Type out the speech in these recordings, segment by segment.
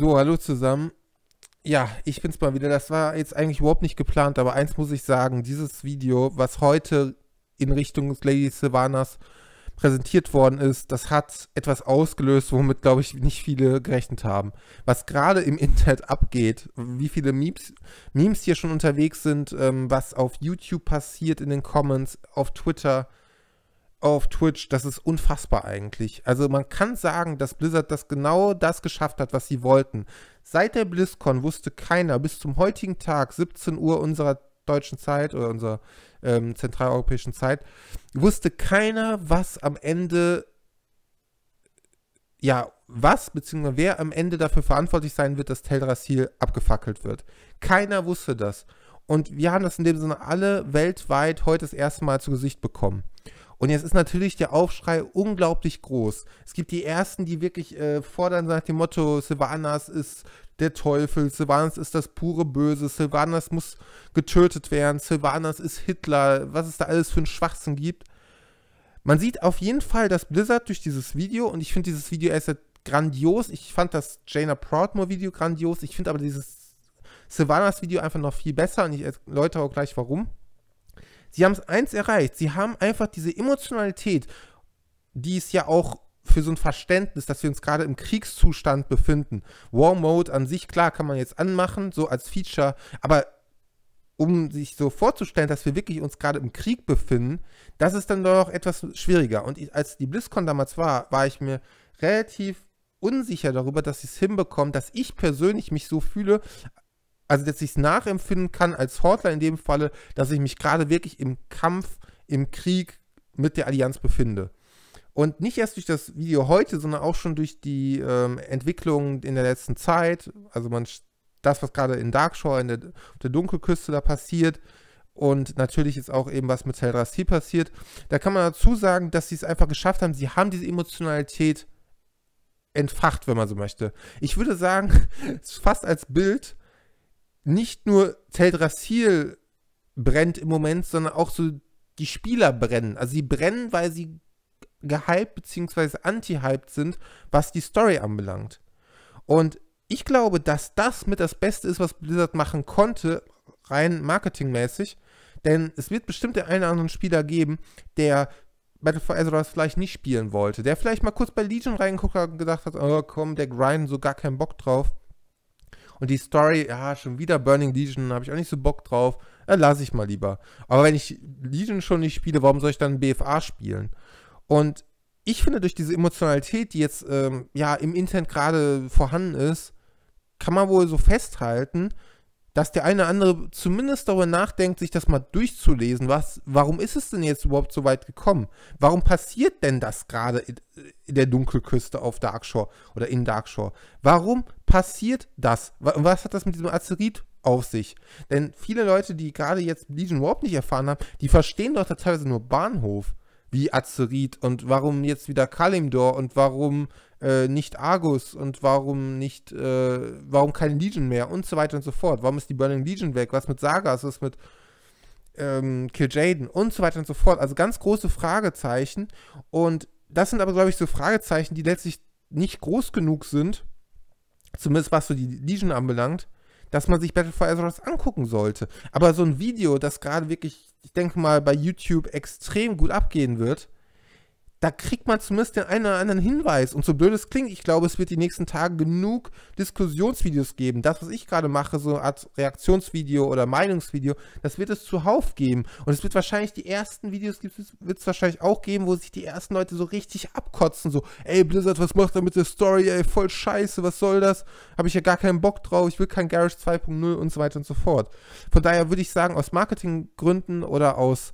So, hallo zusammen. Ja, ich bin's mal wieder. Das war jetzt eigentlich überhaupt nicht geplant, aber eins muss ich sagen: dieses Video, was heute in Richtung Lady Sylvanas präsentiert worden ist, das hat etwas ausgelöst, womit, glaube ich, nicht viele gerechnet haben. Was gerade im Internet abgeht, wie viele Memes, Memes hier schon unterwegs sind, ähm, was auf YouTube passiert in den Comments, auf Twitter, auf Twitch, das ist unfassbar eigentlich. Also man kann sagen, dass Blizzard das genau das geschafft hat, was sie wollten. Seit der BlizzCon wusste keiner bis zum heutigen Tag, 17 Uhr unserer deutschen Zeit oder unserer ähm, zentraleuropäischen Zeit, wusste keiner, was am Ende, ja, was bzw. wer am Ende dafür verantwortlich sein wird, dass Teldrassil abgefackelt wird. Keiner wusste das. Und wir haben das in dem Sinne alle weltweit heute das erste Mal zu Gesicht bekommen. Und jetzt ist natürlich der Aufschrei unglaublich groß. Es gibt die ersten, die wirklich äh, fordern nach dem Motto, Sylvanas ist der Teufel, Sylvanas ist das pure Böse, Sylvanas muss getötet werden, Sylvanas ist Hitler, was es da alles für einen Schwachsinn gibt. Man sieht auf jeden Fall, dass Blizzard durch dieses Video, und ich finde dieses Video erst grandios, ich fand das Jaina Proudmore-Video grandios, ich finde aber dieses Sylvanas-Video einfach noch viel besser und ich erläutere auch gleich warum. Sie haben es eins erreicht. Sie haben einfach diese Emotionalität, die es ja auch für so ein Verständnis, dass wir uns gerade im Kriegszustand befinden. War Mode an sich, klar, kann man jetzt anmachen, so als Feature, aber um sich so vorzustellen, dass wir wirklich uns gerade im Krieg befinden, das ist dann doch etwas schwieriger. Und ich, als die BlizzCon damals war, war ich mir relativ unsicher darüber, dass sie es hinbekommen, dass ich persönlich mich so fühle, also dass ich es nachempfinden kann als Hortler in dem Falle, dass ich mich gerade wirklich im Kampf, im Krieg mit der Allianz befinde. Und nicht erst durch das Video heute, sondern auch schon durch die ähm, Entwicklungen in der letzten Zeit, also man, das, was gerade in Darkshore, in der, der Dunkelküste da passiert, und natürlich ist auch eben was mit Celdrassil passiert. Da kann man dazu sagen, dass sie es einfach geschafft haben. Sie haben diese Emotionalität entfacht, wenn man so möchte. Ich würde sagen, fast als Bild nicht nur Teldrassil brennt im Moment, sondern auch so die Spieler brennen. Also sie brennen, weil sie gehypt bzw. anti-hyped sind, was die Story anbelangt. Und ich glaube, dass das mit das Beste ist, was Blizzard machen konnte, rein marketingmäßig. Denn es wird bestimmt den einen oder anderen Spieler geben, der Battle for Azeroth vielleicht nicht spielen wollte. Der vielleicht mal kurz bei Legion reingeguckt hat und gedacht hat, oh komm, der Grind, so gar keinen Bock drauf. Und die Story, ja, schon wieder Burning Legion, habe ich auch nicht so Bock drauf. Ja, lasse ich mal lieber. Aber wenn ich Legion schon nicht spiele, warum soll ich dann BFA spielen? Und ich finde, durch diese Emotionalität, die jetzt ähm, ja im Internet gerade vorhanden ist, kann man wohl so festhalten, dass der eine oder andere zumindest darüber nachdenkt, sich das mal durchzulesen. Was, warum ist es denn jetzt überhaupt so weit gekommen? Warum passiert denn das gerade in, in der Dunkelküste auf Darkshore oder in Darkshore? Warum passiert das? Was hat das mit diesem Azerit auf sich? Denn viele Leute, die gerade jetzt Legion überhaupt nicht erfahren haben, die verstehen doch da teilweise nur Bahnhof wie Azerit und warum jetzt wieder Kalimdor und warum äh, nicht Argus und warum nicht, äh, warum keine Legion mehr und so weiter und so fort. Warum ist die Burning Legion weg? Was mit Sagas? Was mit ähm, Jaden Und so weiter und so fort. Also ganz große Fragezeichen und das sind aber, glaube ich, so Fragezeichen, die letztlich nicht groß genug sind, zumindest was so die Legion anbelangt, dass man sich Battle for Azeroth angucken sollte. Aber so ein Video, das gerade wirklich, ich denke mal, bei YouTube extrem gut abgehen wird, da kriegt man zumindest den einen oder anderen Hinweis. Und so blöd es klingt, ich glaube, es wird die nächsten Tage genug Diskussionsvideos geben. Das, was ich gerade mache, so als Reaktionsvideo oder Meinungsvideo, das wird es zuhauf geben. Und es wird wahrscheinlich die ersten Videos, wird es wahrscheinlich auch geben, wo sich die ersten Leute so richtig abkotzen. So, ey Blizzard, was macht er mit der Story? Ey, voll scheiße, was soll das? Habe ich ja gar keinen Bock drauf, ich will kein Garage 2.0 und so weiter und so fort. Von daher würde ich sagen, aus Marketinggründen oder aus,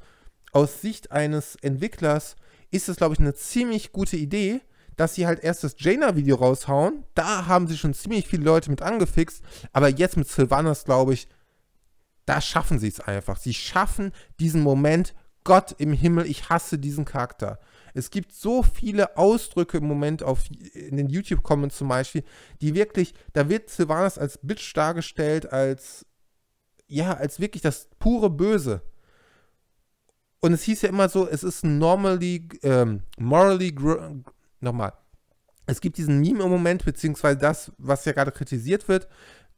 aus Sicht eines Entwicklers, ist das, glaube ich, eine ziemlich gute Idee, dass sie halt erst das Jaina-Video raushauen. Da haben sie schon ziemlich viele Leute mit angefixt. Aber jetzt mit Sylvanas, glaube ich, da schaffen sie es einfach. Sie schaffen diesen Moment, Gott im Himmel, ich hasse diesen Charakter. Es gibt so viele Ausdrücke im Moment auf, in den YouTube-Comments zum Beispiel, die wirklich, da wird Sylvanas als Bitch dargestellt, als, ja, als wirklich das pure Böse. Und es hieß ja immer so, es ist normally, ähm, morally, nochmal. Es gibt diesen Meme im Moment, beziehungsweise das, was ja gerade kritisiert wird,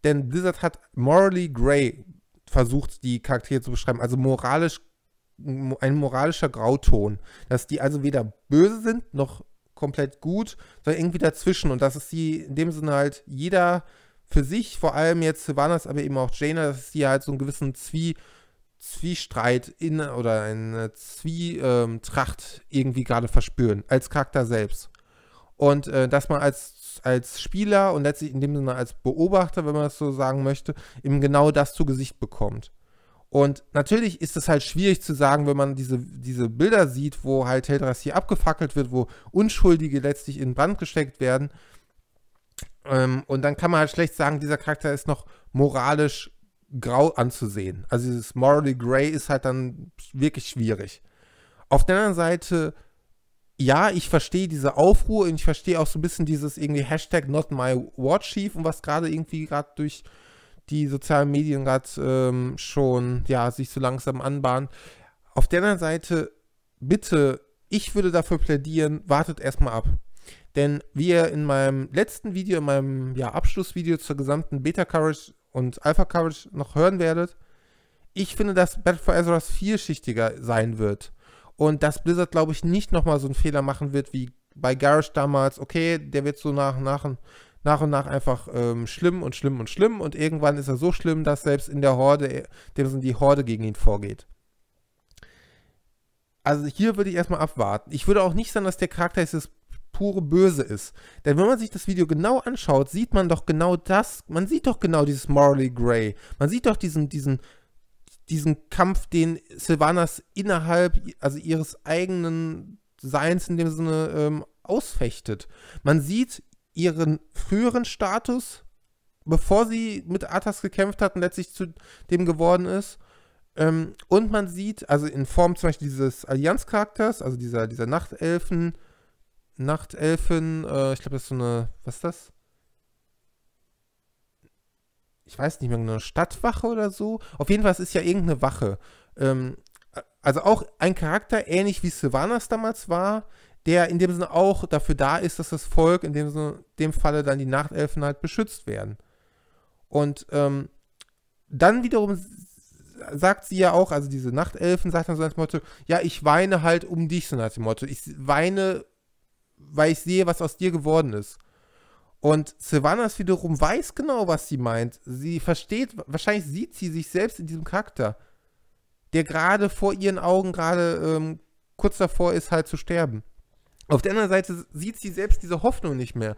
denn Blizzard hat morally gray versucht, die Charaktere zu beschreiben, also moralisch, ein moralischer Grauton, dass die also weder böse sind, noch komplett gut, sondern irgendwie dazwischen und dass es die in dem Sinne halt jeder für sich, vor allem jetzt Sylvanas, aber eben auch Jaina, dass es die halt so einen gewissen Zwie- Zwiestreit in oder eine Zwietracht ähm, irgendwie gerade verspüren, als Charakter selbst. Und äh, dass man als, als Spieler und letztlich in dem Sinne als Beobachter, wenn man das so sagen möchte, eben genau das zu Gesicht bekommt. Und natürlich ist es halt schwierig zu sagen, wenn man diese, diese Bilder sieht, wo halt Heldras hier abgefackelt wird, wo Unschuldige letztlich in Brand gesteckt werden. Ähm, und dann kann man halt schlecht sagen, dieser Charakter ist noch moralisch grau anzusehen. Also dieses Morally gray ist halt dann wirklich schwierig. Auf der anderen Seite, ja, ich verstehe diese Aufruhr und ich verstehe auch so ein bisschen dieses irgendwie Hashtag Not My War Chief und was gerade irgendwie gerade durch die sozialen Medien gerade ähm, schon, ja, sich so langsam anbahnen. Auf der anderen Seite, bitte, ich würde dafür plädieren, wartet erstmal ab. Denn wie ihr in meinem letzten Video, in meinem ja, Abschlussvideo zur gesamten Beta Coverage und Alpha Coverage noch hören werdet. Ich finde, dass Battle for Azeroth vielschichtiger sein wird. Und dass Blizzard, glaube ich, nicht nochmal so einen Fehler machen wird wie bei Garage damals. Okay, der wird so nach, nach, nach und nach einfach ähm, schlimm und schlimm und schlimm. Und irgendwann ist er so schlimm, dass selbst in der Horde, dem sind die Horde gegen ihn vorgeht. Also hier würde ich erstmal abwarten. Ich würde auch nicht sagen, dass der Charakter jetzt pure Böse ist. Denn wenn man sich das Video genau anschaut, sieht man doch genau das, man sieht doch genau dieses Morally Gray. Man sieht doch diesen, diesen, diesen Kampf, den Sylvanas innerhalb, also ihres eigenen Seins in dem Sinne ähm, ausfechtet. Man sieht ihren früheren Status, bevor sie mit Atas gekämpft hat und letztlich zu dem geworden ist. Ähm, und man sieht, also in Form zum Beispiel dieses Allianzcharakters, also dieser, dieser Nachtelfen, Nachtelfen, äh, ich glaube, das ist so eine, was ist das? Ich weiß nicht mehr, genau, eine Stadtwache oder so. Auf jeden Fall, es ist ja irgendeine Wache. Ähm, also auch ein Charakter, ähnlich wie Sylvanas damals war, der in dem Sinne auch dafür da ist, dass das Volk, in dem, Sinne, dem Falle dann die Nachtelfen halt beschützt werden. Und ähm, dann wiederum sagt sie ja auch, also diese Nachtelfen sagt dann so als Motto, ja, ich weine halt um dich, so nach Motto, ich weine weil ich sehe, was aus dir geworden ist. Und Sylvanas wiederum weiß genau, was sie meint. Sie versteht, wahrscheinlich sieht sie sich selbst in diesem Charakter, der gerade vor ihren Augen gerade ähm, kurz davor ist, halt zu sterben. Auf der anderen Seite sieht sie selbst diese Hoffnung nicht mehr.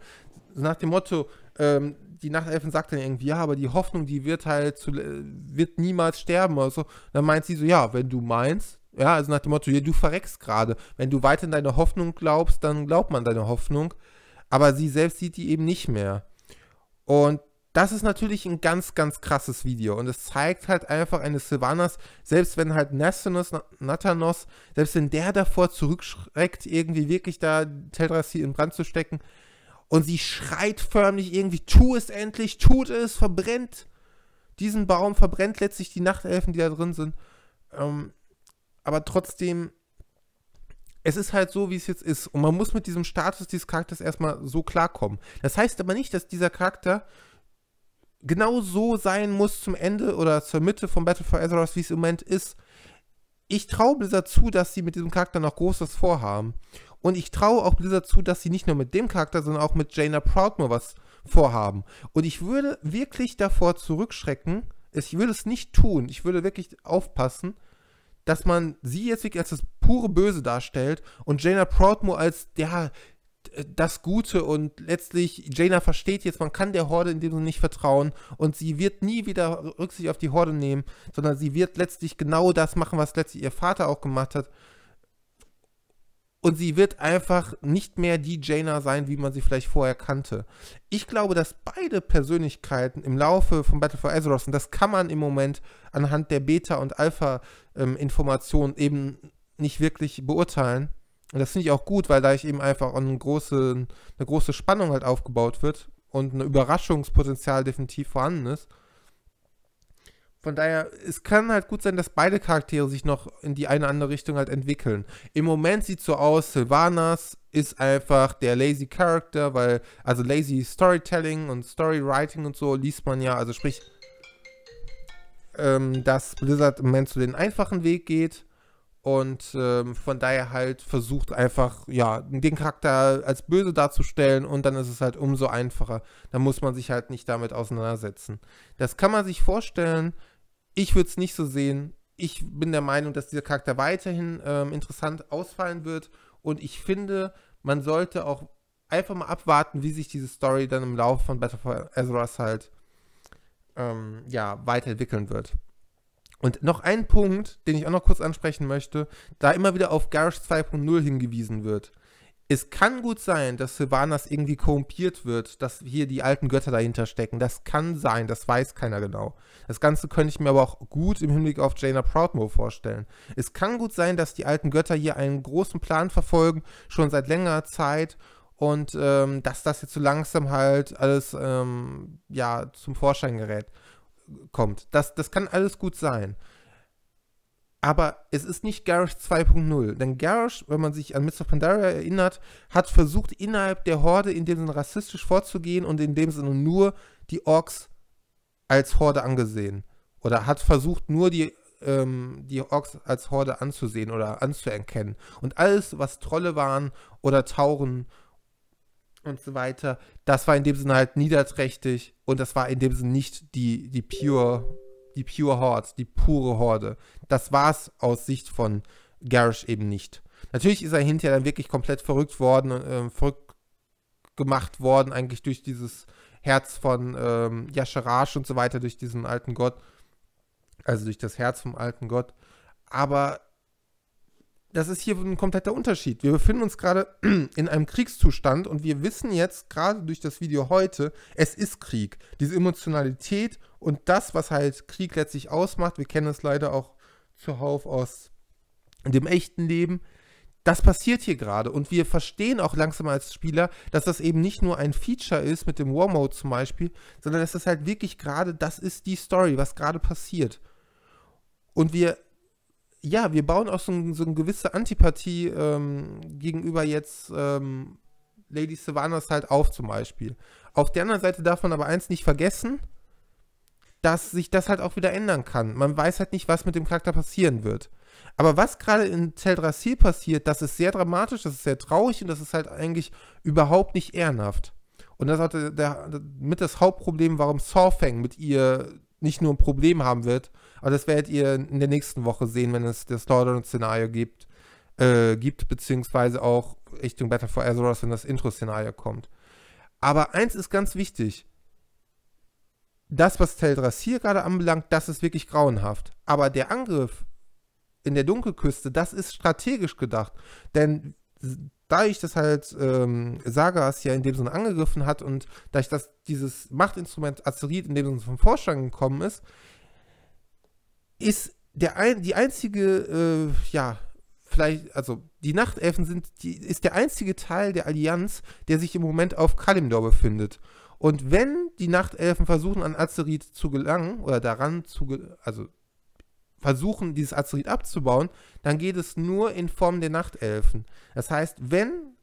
Nach dem Motto, ähm, die Nachtelfen sagt dann irgendwie, ja, aber die Hoffnung, die wird halt, zu, äh, wird niemals sterben oder so. Dann meint sie so, ja, wenn du meinst, ja, also nach dem Motto, ja, du verreckst gerade. Wenn du weiter in deine Hoffnung glaubst, dann glaubt man deine Hoffnung. Aber sie selbst sieht die eben nicht mehr. Und das ist natürlich ein ganz, ganz krasses Video. Und es zeigt halt einfach eine Sylvanas, selbst wenn halt Nathanos, Nathanos, selbst wenn der davor zurückschreckt, irgendwie wirklich da Teldrassil in Brand zu stecken. Und sie schreit förmlich irgendwie, tu es endlich, tut es, verbrennt diesen Baum, verbrennt letztlich die Nachtelfen, die da drin sind. Ähm, aber trotzdem, es ist halt so, wie es jetzt ist. Und man muss mit diesem Status dieses Charakters erstmal so klarkommen. Das heißt aber nicht, dass dieser Charakter genau so sein muss zum Ende oder zur Mitte von Battle for Azeroth, wie es im Moment ist. Ich traue Blizzard zu, dass sie mit diesem Charakter noch Großes vorhaben. Und ich traue auch Blizzard zu, dass sie nicht nur mit dem Charakter, sondern auch mit Jaina Proudmore was vorhaben. Und ich würde wirklich davor zurückschrecken. Ich würde es nicht tun. Ich würde wirklich aufpassen, dass man sie jetzt wirklich als das pure Böse darstellt und Jaina Proudmoore als, ja, das Gute und letztlich Jaina versteht jetzt, man kann der Horde in dem Sinne nicht vertrauen und sie wird nie wieder Rücksicht auf die Horde nehmen, sondern sie wird letztlich genau das machen, was letztlich ihr Vater auch gemacht hat. Und sie wird einfach nicht mehr die Jaina sein, wie man sie vielleicht vorher kannte. Ich glaube, dass beide Persönlichkeiten im Laufe von Battle for Azeroth, und das kann man im Moment anhand der Beta- und Alpha-Informationen ähm, eben nicht wirklich beurteilen. Und das finde ich auch gut, weil da ich eben einfach eine große, eine große Spannung halt aufgebaut wird und ein Überraschungspotenzial definitiv vorhanden ist. Von daher, es kann halt gut sein, dass beide Charaktere sich noch in die eine oder andere Richtung halt entwickeln. Im Moment sieht so aus, Sylvanas ist einfach der lazy Character, weil, also lazy Storytelling und Storywriting und so liest man ja, also sprich, ähm, dass Blizzard im Moment zu den einfachen Weg geht und ähm, von daher halt versucht einfach, ja, den Charakter als böse darzustellen und dann ist es halt umso einfacher. Da muss man sich halt nicht damit auseinandersetzen. Das kann man sich vorstellen, ich würde es nicht so sehen. Ich bin der Meinung, dass dieser Charakter weiterhin ähm, interessant ausfallen wird. Und ich finde, man sollte auch einfach mal abwarten, wie sich diese Story dann im Laufe von Battle for Azeroth halt ähm, ja, weiterentwickeln wird. Und noch ein Punkt, den ich auch noch kurz ansprechen möchte, da immer wieder auf Garage 2.0 hingewiesen wird. Es kann gut sein, dass Sylvanas irgendwie korrumpiert wird, dass hier die alten Götter dahinter stecken. Das kann sein, das weiß keiner genau. Das Ganze könnte ich mir aber auch gut im Hinblick auf Jaina Proudmoore vorstellen. Es kann gut sein, dass die alten Götter hier einen großen Plan verfolgen, schon seit längerer Zeit und ähm, dass das jetzt so langsam halt alles ähm, ja, zum Vorschein gerät kommt. Das, das kann alles gut sein aber es ist nicht Garage 2.0. Denn Garage, wenn man sich an Mr. Pandaria erinnert, hat versucht, innerhalb der Horde in dem Sinne rassistisch vorzugehen und in dem Sinne nur die Orks als Horde angesehen. Oder hat versucht, nur die, ähm, die Orks als Horde anzusehen oder anzuerkennen. Und alles, was Trolle waren oder Tauren und so weiter, das war in dem Sinne halt niederträchtig und das war in dem Sinne nicht die, die pure die Pure Horde, die pure Horde. Das war's aus Sicht von Garrish eben nicht. Natürlich ist er hinterher dann wirklich komplett verrückt worden, äh, verrückt gemacht worden, eigentlich durch dieses Herz von ähm, Yasharash und so weiter, durch diesen alten Gott. Also durch das Herz vom alten Gott. Aber das ist hier ein kompletter Unterschied. Wir befinden uns gerade in einem Kriegszustand und wir wissen jetzt gerade durch das Video heute, es ist Krieg. Diese Emotionalität und das, was halt Krieg letztlich ausmacht, wir kennen es leider auch zuhauf aus dem echten Leben, das passiert hier gerade und wir verstehen auch langsam als Spieler, dass das eben nicht nur ein Feature ist mit dem War Mode zum Beispiel, sondern dass das halt wirklich gerade, das ist die Story, was gerade passiert. Und wir ja, wir bauen auch so, ein, so eine gewisse Antipathie ähm, gegenüber jetzt ähm, Lady Savannahs halt auf zum Beispiel. Auf der anderen Seite darf man aber eins nicht vergessen, dass sich das halt auch wieder ändern kann. Man weiß halt nicht, was mit dem Charakter passieren wird. Aber was gerade in Teldrassil passiert, das ist sehr dramatisch, das ist sehr traurig und das ist halt eigentlich überhaupt nicht ehrenhaft. Und das ist halt der, der, mit das Hauptproblem, warum Sawfang mit ihr nicht nur ein Problem haben wird, aber also das werdet ihr in der nächsten Woche sehen, wenn es das Slowdown-Szenario gibt, äh, gibt, beziehungsweise auch Richtung Battle for Azeroth, wenn das Intro-Szenario kommt. Aber eins ist ganz wichtig. Das, was Teldras hier gerade anbelangt, das ist wirklich grauenhaft. Aber der Angriff in der Dunkelküste, das ist strategisch gedacht. Denn da ich das halt ähm, Sagas ja in dem Sinne angegriffen hat und da ich dieses Machtinstrument Azeroth in dem Sinne vom Vorstand gekommen ist, ist der ein, die einzige, äh, ja, vielleicht, also die Nachtelfen sind, die, ist der einzige Teil der Allianz, der sich im Moment auf Kalimdor befindet. Und wenn die Nachtelfen versuchen, an Azerit zu gelangen oder daran zu, also versuchen, dieses Azerit abzubauen, dann geht es nur in Form der Nachtelfen. Das heißt, wenn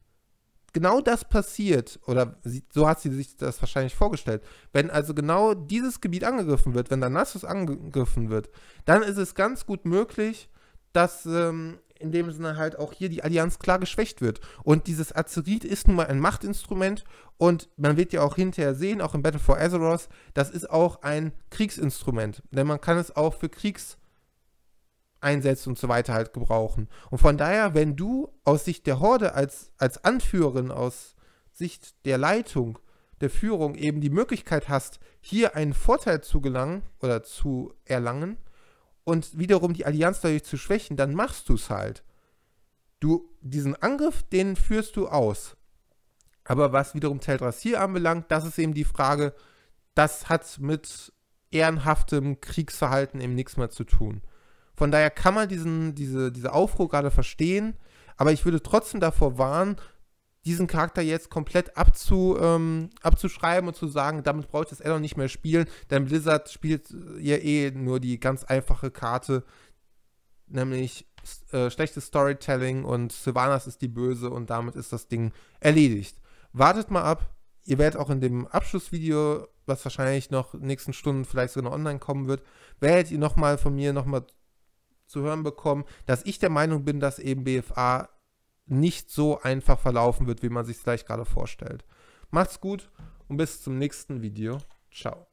genau das passiert, oder sie, so hat sie sich das wahrscheinlich vorgestellt, wenn also genau dieses Gebiet angegriffen wird, wenn Damaskus angegriffen wird, dann ist es ganz gut möglich, dass ähm, in dem Sinne halt auch hier die Allianz klar geschwächt wird. Und dieses Azerit ist nun mal ein Machtinstrument und man wird ja auch hinterher sehen, auch im Battle for Azeroth, das ist auch ein Kriegsinstrument, denn man kann es auch für Kriegs- einsetzen und so weiter halt gebrauchen. Und von daher, wenn du aus Sicht der Horde als, als Anführerin, aus Sicht der Leitung, der Führung eben die Möglichkeit hast, hier einen Vorteil zu gelangen oder zu erlangen und wiederum die Allianz dadurch zu schwächen, dann machst du es halt. Du, diesen Angriff, den führst du aus. Aber was wiederum hier anbelangt, das ist eben die Frage, das hat mit ehrenhaftem Kriegsverhalten eben nichts mehr zu tun. Von daher kann man diesen, diese, diese Aufruhr gerade verstehen, aber ich würde trotzdem davor warnen, diesen Charakter jetzt komplett abzu, ähm, abzuschreiben und zu sagen, damit brauche ich das Addon nicht mehr spielen, denn Blizzard spielt äh, ja eh nur die ganz einfache Karte, nämlich äh, schlechtes Storytelling und Sylvanas ist die Böse und damit ist das Ding erledigt. Wartet mal ab, ihr werdet auch in dem Abschlussvideo, was wahrscheinlich noch in den nächsten Stunden vielleicht sogar noch online kommen wird, werdet ihr nochmal von mir nochmal zu hören bekommen, dass ich der Meinung bin, dass eben BFA nicht so einfach verlaufen wird, wie man sich gleich gerade vorstellt. Macht's gut und bis zum nächsten Video. Ciao.